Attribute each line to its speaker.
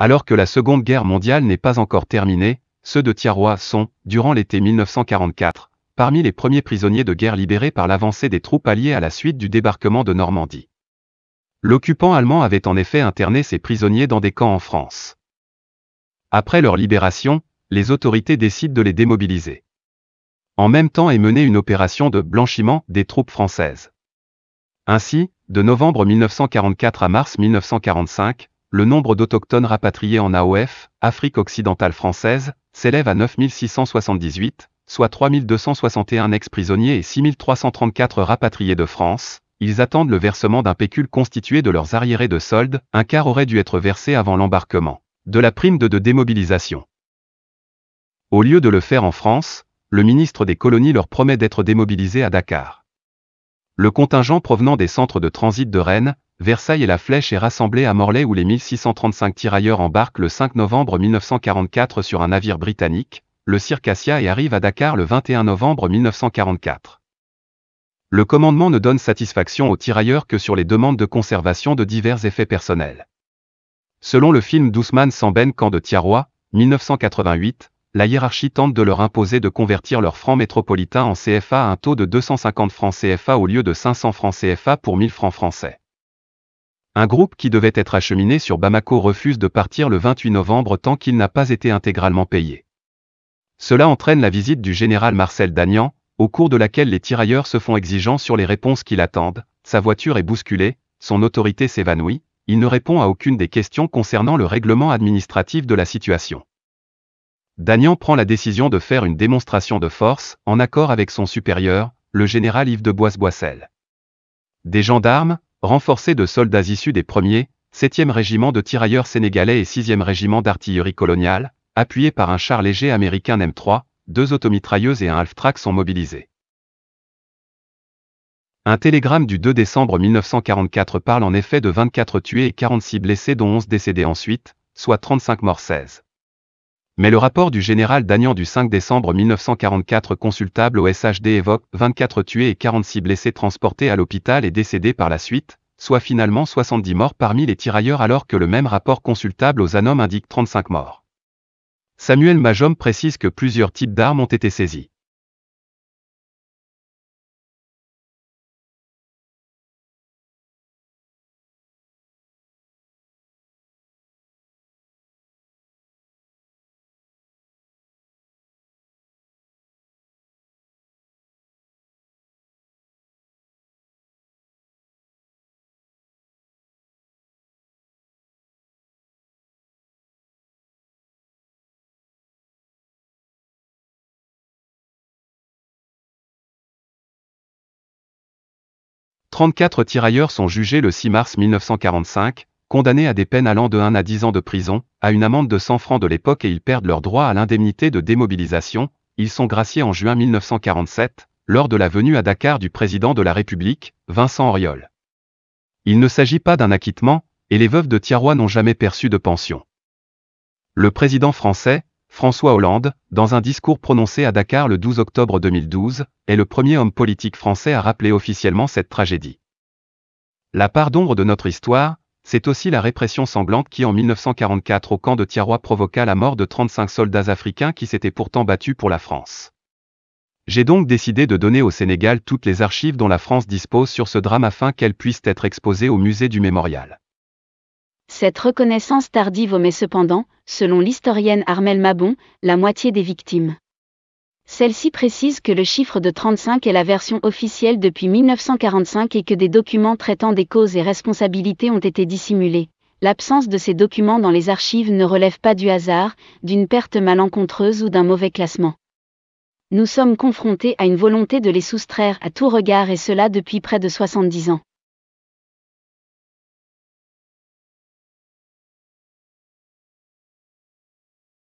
Speaker 1: Alors que la Seconde Guerre mondiale n'est pas encore terminée, ceux de Tiarois sont, durant l'été 1944, parmi les premiers prisonniers de guerre libérés par l'avancée des troupes alliées à la suite du débarquement de Normandie. L'occupant allemand avait en effet interné ces prisonniers dans des camps en France. Après leur libération, les autorités décident de les démobiliser. En même temps est menée une opération de blanchiment des troupes françaises. Ainsi, de novembre 1944 à mars 1945, le nombre d'Autochtones rapatriés en AOF, Afrique occidentale française, s'élève à 9678, soit 3261 ex-prisonniers et 6334 rapatriés de France, ils attendent le versement d'un pécule constitué de leurs arriérés de soldes. un quart aurait dû être versé avant l'embarquement, de la prime de, de démobilisation. Au lieu de le faire en France, le ministre des colonies leur promet d'être démobilisé à Dakar. Le contingent provenant des centres de transit de Rennes, Versailles et la Flèche est rassemblée à Morlaix où les 1635 tirailleurs embarquent le 5 novembre 1944 sur un navire britannique, le Circassia et arrivent à Dakar le 21 novembre 1944. Le commandement ne donne satisfaction aux tirailleurs que sur les demandes de conservation de divers effets personnels. Selon le film d'Ousmane Samben Camp de Tiarois, 1988, la hiérarchie tente de leur imposer de convertir leurs francs métropolitains en CFA à un taux de 250 francs CFA au lieu de 500 francs CFA pour 1000 francs français. Un groupe qui devait être acheminé sur Bamako refuse de partir le 28 novembre tant qu'il n'a pas été intégralement payé. Cela entraîne la visite du général Marcel Dagnan, au cours de laquelle les tirailleurs se font exigeants sur les réponses qu'il attendent, sa voiture est bousculée, son autorité s'évanouit, il ne répond à aucune des questions concernant le règlement administratif de la situation. Dagnan prend la décision de faire une démonstration de force, en accord avec son supérieur, le général Yves de Boisse-Boissel. Des gendarmes, Renforcés de soldats issus des 1er, 7e régiment de tirailleurs sénégalais et 6e régiment d'artillerie coloniale, appuyés par un char léger américain M3, deux automitrailleuses et un half-track sont mobilisés. Un télégramme du 2 décembre 1944 parle en effet de 24 tués et 46 blessés dont 11 décédés ensuite, soit 35 morts 16 mais le rapport du général Dagnan du 5 décembre 1944 consultable au SHD évoque 24 tués et 46 blessés transportés à l'hôpital et décédés par la suite, soit finalement 70 morts parmi les tirailleurs alors que le même rapport consultable aux ANOM indique 35 morts. Samuel Majom précise que plusieurs types d'armes ont été saisies. 34 tirailleurs sont jugés le 6 mars 1945, condamnés à des peines allant de 1 à 10 ans de prison, à une amende de 100 francs de l'époque et ils perdent leur droit à l'indemnité de démobilisation, ils sont graciés en juin 1947, lors de la venue à Dakar du président de la République, Vincent Auriol. Il ne s'agit pas d'un acquittement, et les veuves de tirois n'ont jamais perçu de pension. Le président français, François Hollande, dans un discours prononcé à Dakar le 12 octobre 2012, est le premier homme politique français à rappeler officiellement cette tragédie. La part d'ombre de notre histoire, c'est aussi la répression sanglante qui en 1944 au camp de Tiaroy provoqua la mort de 35 soldats africains qui s'étaient pourtant battus pour la France. J'ai donc décidé de donner au Sénégal toutes les archives dont la France dispose sur ce drame afin qu'elles puissent être exposées au musée du mémorial.
Speaker 2: Cette reconnaissance tardive omet cependant, selon l'historienne Armel Mabon, la moitié des victimes. Celle-ci précise que le chiffre de 35 est la version officielle depuis 1945 et que des documents traitant des causes et responsabilités ont été dissimulés. L'absence de ces documents dans les archives ne relève pas du hasard, d'une perte malencontreuse ou d'un mauvais classement. Nous sommes confrontés à une volonté de les soustraire à tout regard et cela depuis près de 70 ans.